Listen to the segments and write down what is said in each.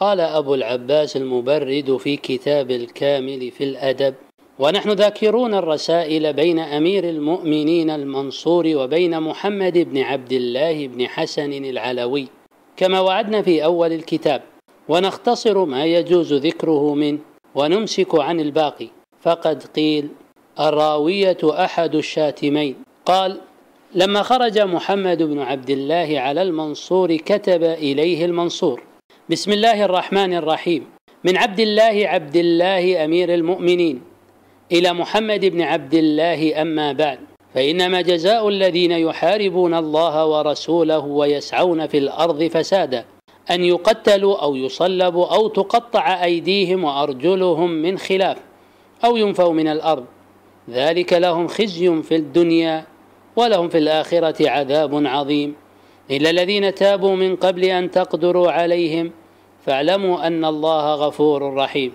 قال أبو العباس المبرد في كتاب الكامل في الأدب ونحن ذاكرون الرسائل بين أمير المؤمنين المنصور وبين محمد بن عبد الله بن حسن العلوي كما وعدنا في أول الكتاب ونختصر ما يجوز ذكره منه ونمسك عن الباقي فقد قيل الراوية أحد الشاتمين قال لما خرج محمد بن عبد الله على المنصور كتب إليه المنصور بسم الله الرحمن الرحيم من عبد الله عبد الله امير المؤمنين الى محمد بن عبد الله اما بعد فانما جزاء الذين يحاربون الله ورسوله ويسعون في الارض فسادا ان يقتلوا او يصلبوا او تقطع ايديهم وارجلهم من خلاف او ينفوا من الارض ذلك لهم خزي في الدنيا ولهم في الاخره عذاب عظيم الا الذين تابوا من قبل ان تقدروا عليهم فاعلموا أن الله غفور رحيم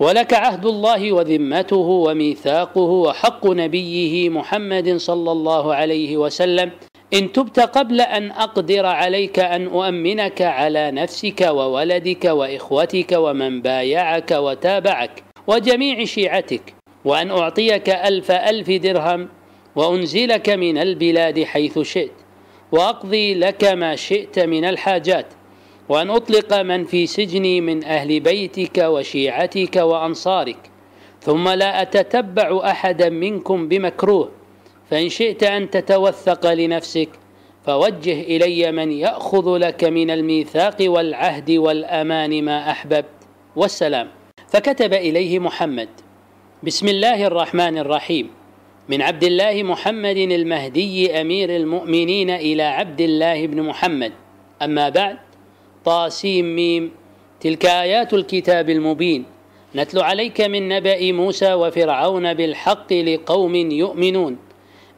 ولك عهد الله وذمته وميثاقه وحق نبيه محمد صلى الله عليه وسلم إن تبت قبل أن أقدر عليك أن أؤمنك على نفسك وولدك وإخوتك ومن بايعك وتابعك وجميع شيعتك وأن أعطيك ألف ألف درهم وأنزلك من البلاد حيث شئت وأقضي لك ما شئت من الحاجات وأن أطلق من في سجني من أهل بيتك وشيعتك وأنصارك ثم لا أتتبع أحدا منكم بمكروه فإن شئت أن تتوثق لنفسك فوجه إلي من يأخذ لك من الميثاق والعهد والأمان ما أحببت والسلام فكتب إليه محمد بسم الله الرحمن الرحيم من عبد الله محمد المهدي أمير المؤمنين إلى عبد الله بن محمد أما بعد طاسيم ميم تلك آيات الكتاب المبين نتلو عليك من نبأ موسى وفرعون بالحق لقوم يؤمنون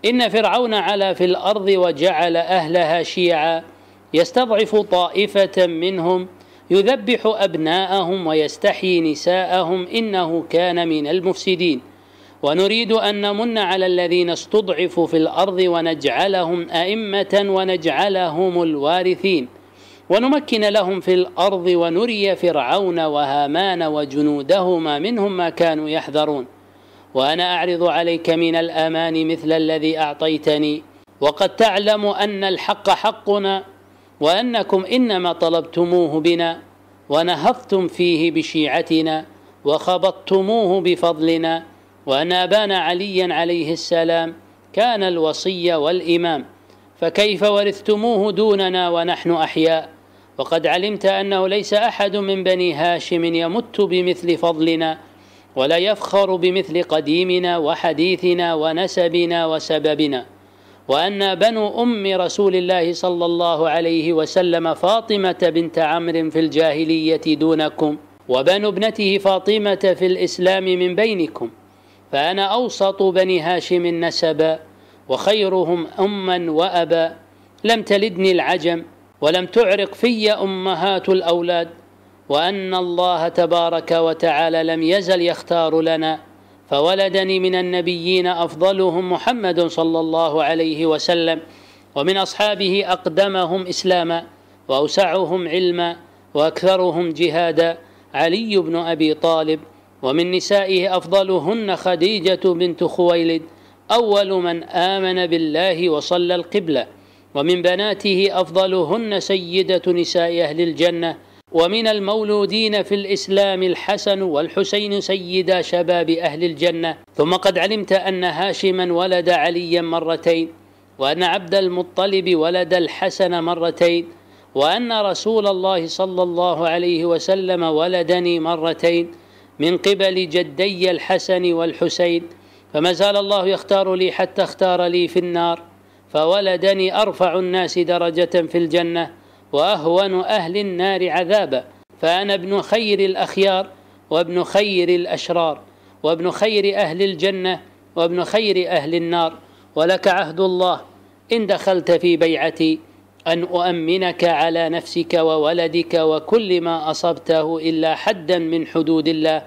إن فرعون علا في الأرض وجعل أهلها شيعا يستضعف طائفة منهم يذبح أبناءهم ويستحيي نساءهم إنه كان من المفسدين ونريد أن نمن على الذين استضعفوا في الأرض ونجعلهم أئمة ونجعلهم الوارثين ونمكن لهم في الارض ونري فرعون وهامان وجنودهما منهم ما كانوا يحذرون وانا اعرض عليك من الامان مثل الذي اعطيتني وقد تعلم ان الحق حقنا وانكم انما طلبتموه بنا ونهضتم فيه بشيعتنا وخبطتموه بفضلنا وان ابانا عليا عليه السلام كان الوصي والامام فكيف ورثتموه دوننا ونحن احياء وقد علمت انه ليس احد من بني هاشم يمت بمثل فضلنا ولا يفخر بمثل قديمنا وحديثنا ونسبنا وسببنا وأن بنو أم رسول الله صلى الله عليه وسلم فاطمة بنت عمرو في الجاهلية دونكم وبنو ابنته فاطمة في الإسلام من بينكم فأنا أوسط بني هاشم نسبا وخيرهم أما وأبا لم تلدني العجم ولم تعرق في امهات الاولاد وان الله تبارك وتعالى لم يزل يختار لنا فولدني من النبيين افضلهم محمد صلى الله عليه وسلم ومن اصحابه اقدمهم اسلاما واوسعهم علما واكثرهم جهادا علي بن ابي طالب ومن نسائه افضلهن خديجه بنت خويلد اول من امن بالله وصلى القبله ومن بناته افضلهن سيده نساء اهل الجنه ومن المولودين في الاسلام الحسن والحسين سيدا شباب اهل الجنه ثم قد علمت ان هاشما ولد عليا مرتين وان عبد المطلب ولد الحسن مرتين وان رسول الله صلى الله عليه وسلم ولدني مرتين من قبل جدي الحسن والحسين فما زال الله يختار لي حتى اختار لي في النار فولدني أرفع الناس درجة في الجنة وأهون أهل النار عذابا فأنا ابن خير الأخيار وابن خير الأشرار وابن خير أهل الجنة وابن خير أهل النار ولك عهد الله إن دخلت في بيعتي أن أؤمنك على نفسك وولدك وكل ما أصبته إلا حدا من حدود الله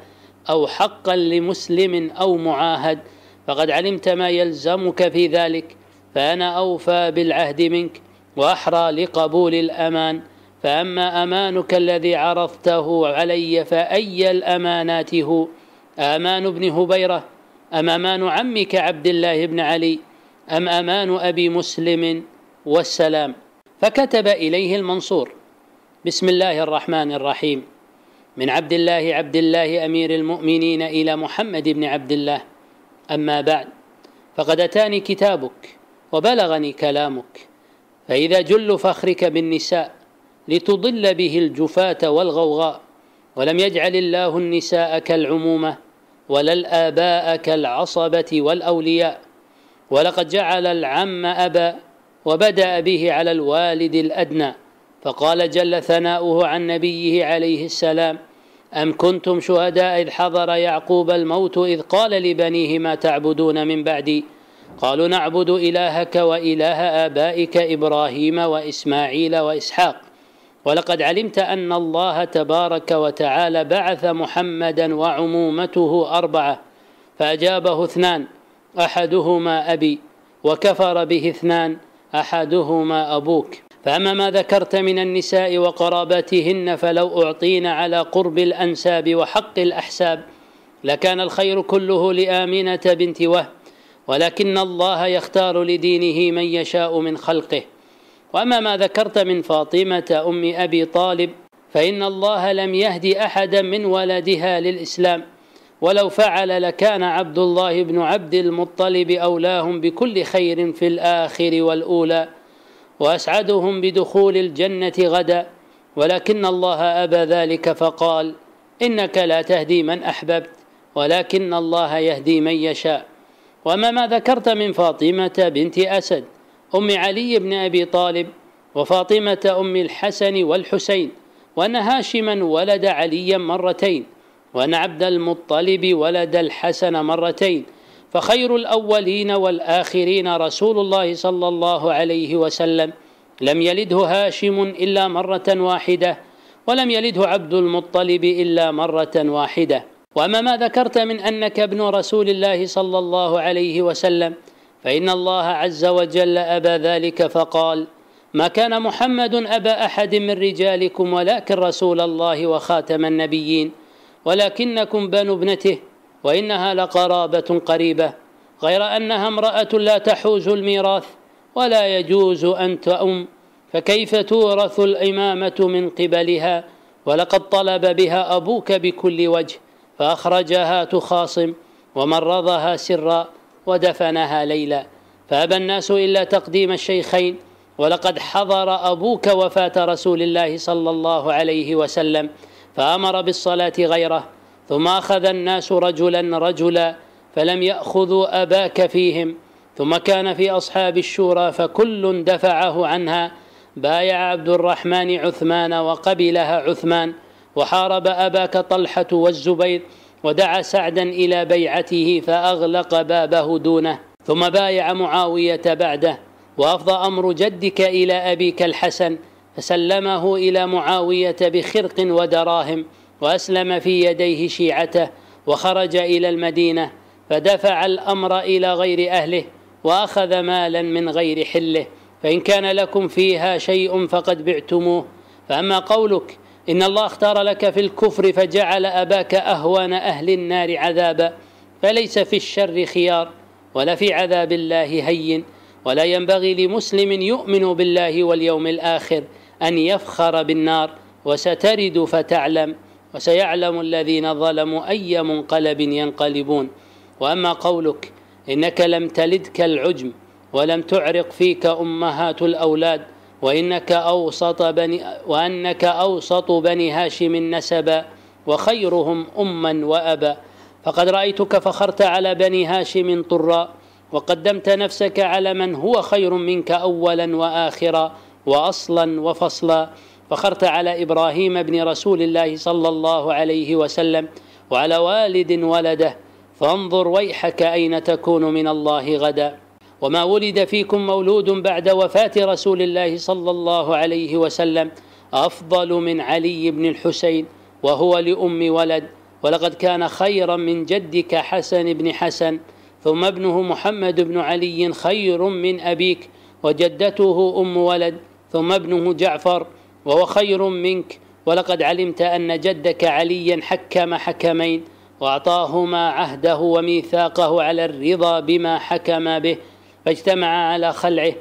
أو حقا لمسلم أو معاهد فقد علمت ما يلزمك في ذلك فأنا أوفى بالعهد منك وأحرى لقبول الأمان فأما أمانك الذي عرضته علي فأي الأمانات هو أمان ابن هبيرة أم أمان عمك عبد الله بن علي أم أمان أبي مسلم والسلام فكتب إليه المنصور بسم الله الرحمن الرحيم من عبد الله عبد الله أمير المؤمنين إلى محمد بن عبد الله أما بعد فقد أتاني كتابك وبلغني كلامك فإذا جل فخرك بالنساء لتضل به الجفاة والغوغاء ولم يجعل الله النساء كالعمومة ولا الآباء كالعصبة والأولياء ولقد جعل العم أبا وبدأ به على الوالد الأدنى فقال جل ثناؤه عن نبيه عليه السلام أم كنتم شهداء إذ حضر يعقوب الموت إذ قال لبنيه ما تعبدون من بعدي قالوا نعبد إلهك وإله آبائك إبراهيم وإسماعيل وإسحاق ولقد علمت أن الله تبارك وتعالى بعث محمدا وعمومته أربعة فأجابه اثنان أحدهما أبي وكفر به اثنان أحدهما أبوك فأما ما ذكرت من النساء وقراباتهن فلو أعطين على قرب الأنساب وحق الأحساب لكان الخير كله لآمنة بنت وهب ولكن الله يختار لدينه من يشاء من خلقه واما ما ذكرت من فاطمه ام ابي طالب فان الله لم يهد احدا من ولدها للاسلام ولو فعل لكان عبد الله بن عبد المطلب اولاهم بكل خير في الاخر والاولى واسعدهم بدخول الجنه غدا ولكن الله ابى ذلك فقال انك لا تهدي من احببت ولكن الله يهدي من يشاء وأما ما ذكرت من فاطمة بنت أسد أم علي بن أبي طالب وفاطمة أم الحسن والحسين وأن هاشما ولد عليا مرتين وأن عبد المطلب ولد الحسن مرتين فخير الأولين والآخرين رسول الله صلى الله عليه وسلم لم يلده هاشم إلا مرة واحدة ولم يلده عبد المطلب إلا مرة واحدة واما ما ذكرت من انك ابن رسول الله صلى الله عليه وسلم فان الله عز وجل ابى ذلك فقال ما كان محمد ابا احد من رجالكم ولكن رسول الله وخاتم النبيين ولكنكم بنو ابنته وانها لقرابه قريبه غير انها امراه لا تحوز الميراث ولا يجوز ان تؤم فكيف تورث الامامه من قبلها ولقد طلب بها ابوك بكل وجه فأخرجها تخاصم ومرضها سرا ودفنها ليلا فأبى الناس إلا تقديم الشيخين ولقد حضر أبوك وفاة رسول الله صلى الله عليه وسلم فأمر بالصلاة غيره ثم أخذ الناس رجلا رجلا فلم يأخذوا أباك فيهم ثم كان في أصحاب الشورى فكل دفعه عنها بايع عبد الرحمن عثمان وقبلها عثمان وحارب أباك طلحة والزبير ودعا سعدا إلى بيعته فأغلق بابه دونه ثم بايع معاوية بعده وأفضى أمر جدك إلى أبيك الحسن فسلمه إلى معاوية بخرق ودراهم وأسلم في يديه شيعته وخرج إلى المدينة فدفع الأمر إلى غير أهله وأخذ مالا من غير حله فإن كان لكم فيها شيء فقد بعتموه فأما قولك إن الله اختار لك في الكفر فجعل أباك أهوان أهل النار عذابا فليس في الشر خيار ولا في عذاب الله هين ولا ينبغي لمسلم يؤمن بالله واليوم الآخر أن يفخر بالنار وسترد فتعلم وسيعلم الذين ظلموا أي منقلب ينقلبون وأما قولك إنك لم تلدك العجم ولم تعرق فيك أمهات الأولاد وإنك أوسط بني وأنك أوسط بني هاشم نسبا وخيرهم أما وأبا فقد رأيتك فخرت على بني هاشم طرا وقدمت نفسك على من هو خير منك أولا وآخرا وأصلا وفصلا فخرت على إبراهيم بن رسول الله صلى الله عليه وسلم وعلى والد ولده فانظر ويحك أين تكون من الله غدا وما ولد فيكم مولود بعد وفاة رسول الله صلى الله عليه وسلم أفضل من علي بن الحسين وهو لأم ولد ولقد كان خيرا من جدك حسن بن حسن ثم ابنه محمد بن علي خير من أبيك وجدته أم ولد ثم ابنه جعفر وهو خير منك ولقد علمت أن جدك عليا حكم حكمين وأعطاهما عهده وميثاقه على الرضا بما حكم به فاجتمع على خلعه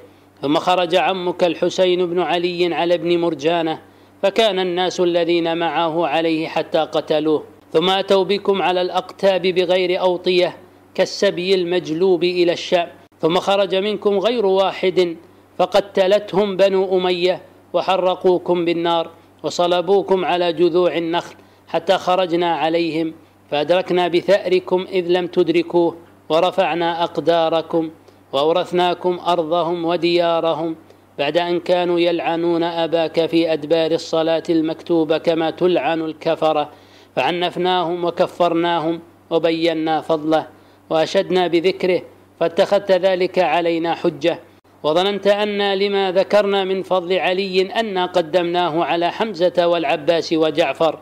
ثم خرج عمك الحسين بن علي على ابن مرجانه فكان الناس الذين معه عليه حتى قتلوه ثم اتوا بكم على الاقتاب بغير اوطيه كالسبي المجلوب الى الشام ثم خرج منكم غير واحد فقتلتهم بنو اميه وحرقوكم بالنار وصلبوكم على جذوع النخل حتى خرجنا عليهم فادركنا بثاركم اذ لم تدركوه ورفعنا اقداركم وأورثناكم أرضهم وديارهم بعد أن كانوا يلعنون أباك في أدبار الصلاة المكتوبة كما تلعن الكفرة فعنفناهم وكفرناهم وبينا فضله وأشدنا بذكره فاتخذت ذلك علينا حجة وظننت أن لما ذكرنا من فضل علي أنا قدمناه على حمزة والعباس وجعفر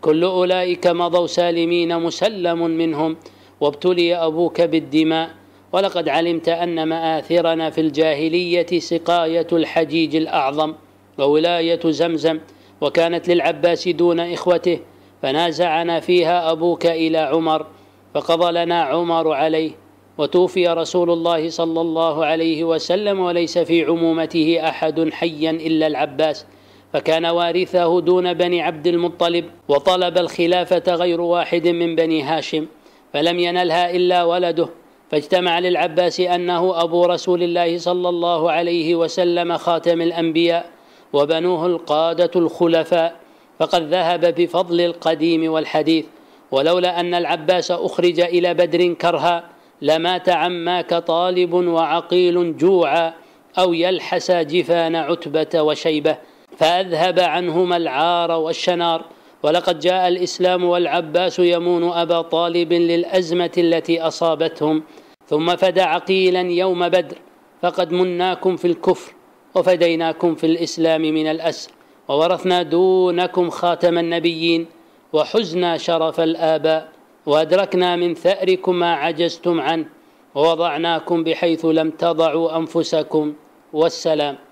كل أولئك مضوا سالمين مسلم منهم وابتلي أبوك بالدماء ولقد علمت أن مآثرنا في الجاهلية سقاية الحجيج الأعظم وولاية زمزم وكانت للعباس دون إخوته فنازعنا فيها أبوك إلى عمر فقضى لنا عمر عليه وتوفي رسول الله صلى الله عليه وسلم وليس في عمومته أحد حيا إلا العباس فكان وارثه دون بني عبد المطلب وطلب الخلافة غير واحد من بني هاشم فلم ينلها إلا ولده فاجتمع للعباس أنه أبو رسول الله صلى الله عليه وسلم خاتم الأنبياء وبنوه القادة الخلفاء فقد ذهب بفضل القديم والحديث ولولا أن العباس أخرج إلى بدر كرها لمات عماك طالب وعقيل جوعا أو يلحس جفان عتبة وشيبة فأذهب عنهما العار والشنار ولقد جاء الإسلام والعباس يمون أبا طالب للأزمة التي أصابتهم ثم فدع قيلا يوم بدر فقد مناكم في الكفر وفديناكم في الإسلام من الأسر وورثنا دونكم خاتم النبيين وحزنا شرف الآباء وأدركنا من ثأركم ما عجزتم عنه ووضعناكم بحيث لم تضعوا أنفسكم والسلام